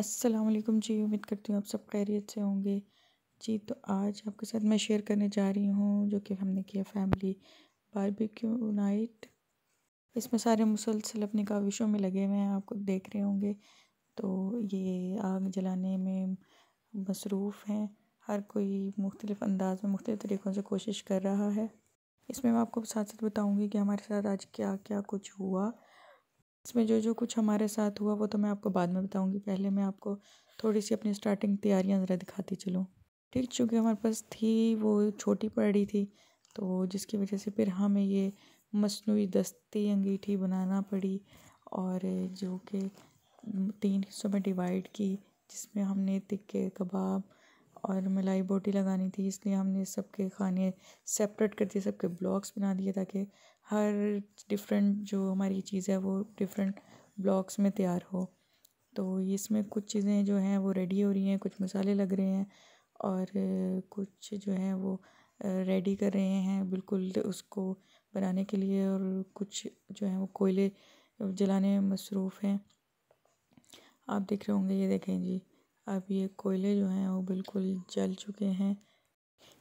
अस्सलाम जी उम्मीद करती हूँ आप सब खैरियत से होंगे जी तो आज आपके साथ मैं शेयर करने जा रही हूँ जो कि हमने किया फैमिली बारबेक्यू नाइट इसमें सारे मुसलसल अपनी काविशों में लगे हुए हैं आपको देख रहे होंगे तो ये आग जलाने में मसरूफ़ हैं हर कोई मुख्तलिफ़ अंदाज में मुख्तलिफ़ तरीक़ों से कोशिश कर रहा है इसमें मैं आपको साथ साथ बताऊँगी कि हमारे साथ आज क्या क्या कुछ हुआ इसमें जो जो कुछ हमारे साथ हुआ वो तो मैं आपको बाद में बताऊँगी पहले मैं आपको थोड़ी सी अपनी स्टार्टिंग तैयारियाँ ज़रा दिखाती चलूँ ठीक चूँकि हमारे पास थी वो छोटी पड़ी थी तो जिसकी वजह से फिर हमें ये मसनू दस्ती अंगीठी बनाना पड़ी और जो कि तीन हिस्सों में डिवाइड की जिसमें हमने तिक्के कबाब और मलाई बोटी लगानी थी इसलिए हमने सबके खाने सेपरेट कर दिए सबके ब्लॉक्स बना दिए ताकि हर डिफरेंट जो हमारी चीज़ है वो डिफरेंट ब्लॉक्स में तैयार हो तो इसमें कुछ चीज़ें जो हैं वो रेडी हो रही हैं कुछ मसाले लग रहे हैं और कुछ जो है वो रेडी कर रहे हैं बिल्कुल उसको बनाने के लिए और कुछ जो है वो कोयले जलाने में मसरूफ़ हैं आप देख रहे होंगे ये देखें जी अब ये कोयले जो हैं वो बिल्कुल जल चुके हैं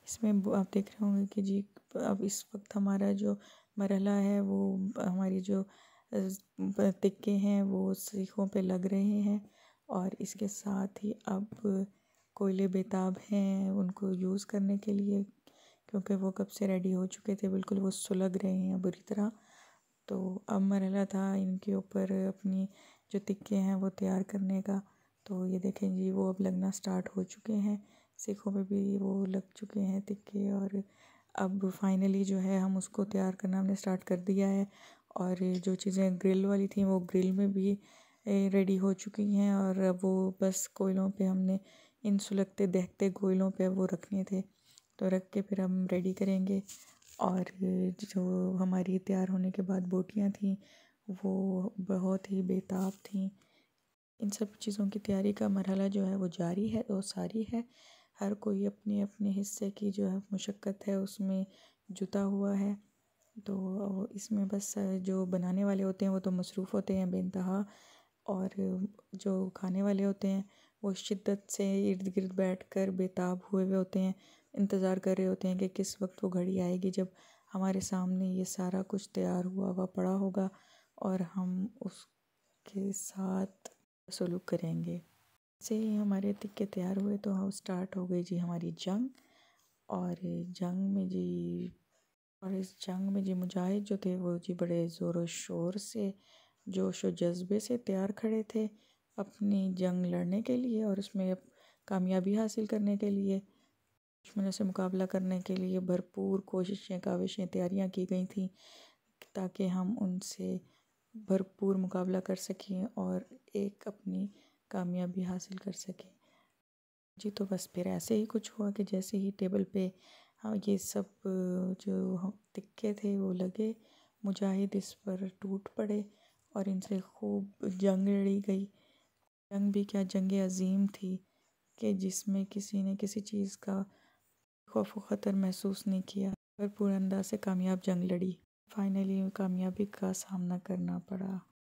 इसमें आप देख रहे होंगे कि जी अब इस वक्त हमारा जो मरहला है वो हमारी जो टिक्के हैं वो सीखों पे लग रहे हैं और इसके साथ ही अब कोयले बेताब हैं उनको यूज़ करने के लिए क्योंकि वो कब से रेडी हो चुके थे बिल्कुल वो सुलग रहे हैं बुरी तरह तो अब मरहला था इनके ऊपर अपनी जो तिक्के हैं वो तैयार करने का तो ये देखें जी वो अब लगना स्टार्ट हो चुके हैं सिखों पे भी वो लग चुके हैं तिक्के और अब फाइनली जो है हम उसको तैयार करना हमने स्टार्ट कर दिया है और जो चीज़ें ग्रिल वाली थी वो ग्रिल में भी रेडी हो चुकी हैं और वो बस कोयलों पे हमने इन सुलगते देखते कोयलों पे वो रखने थे तो रख के फिर हम रेडी करेंगे और जो हमारी तैयार होने के बाद बोटियाँ थी वो बहुत ही बेताब थी इन सब चीज़ों की तैयारी का मरहला जो है वो जारी है और सारी है हर कोई अपने अपने हिस्से की जो है मशक्क़त है उसमें जुता हुआ है तो इसमें बस जो बनाने वाले होते हैं वो तो मसरूफ़ होते हैं बेनतहा और जो खाने वाले होते हैं वो शिद्दत से इर्द गिर्द बैठ कर बेताब हुए हुए होते हैं इंतज़ार कर रहे होते हैं कि किस वक्त वो घड़ी आएगी जब हमारे सामने ये सारा कुछ तैयार हुआ हुआ पड़ा होगा और हम उसके साथ सलूक करेंगे से ही हमारे तिक्के तैयार हुए तो हाँ स्टार्ट हो गई जी हमारी जंग और जंग में जी और इस जंग में जी मुजाहिद जो थे वो जी बड़े ज़ोर शोर से जोश व जज्बे से तैयार खड़े थे अपनी जंग लड़ने के लिए और उसमें कामयाबी हासिल करने के लिए दुश्मनों से मुकाबला करने के लिए भरपूर कोशिशें काविशें तैयारियां की गई थी ताकि हम उनसे भरपूर मुकाबला कर सकें और एक अपनी कामयाबी हासिल कर सके जी तो बस फिर ऐसे ही कुछ हुआ कि जैसे ही टेबल पे हाँ, ये सब जो तिक्के थे वो लगे मुजाहिद इस पर टूट पड़े और इनसे खूब जंग लड़ी गई जंग भी क्या जंग अजीम थी कि जिसमें किसी ने किसी चीज़ का खौफ व ख़तर महसूस नहीं किया पर पूरा अंदाज से कामयाब जंग लड़ी फाइनली कामयाबी का सामना करना पड़ा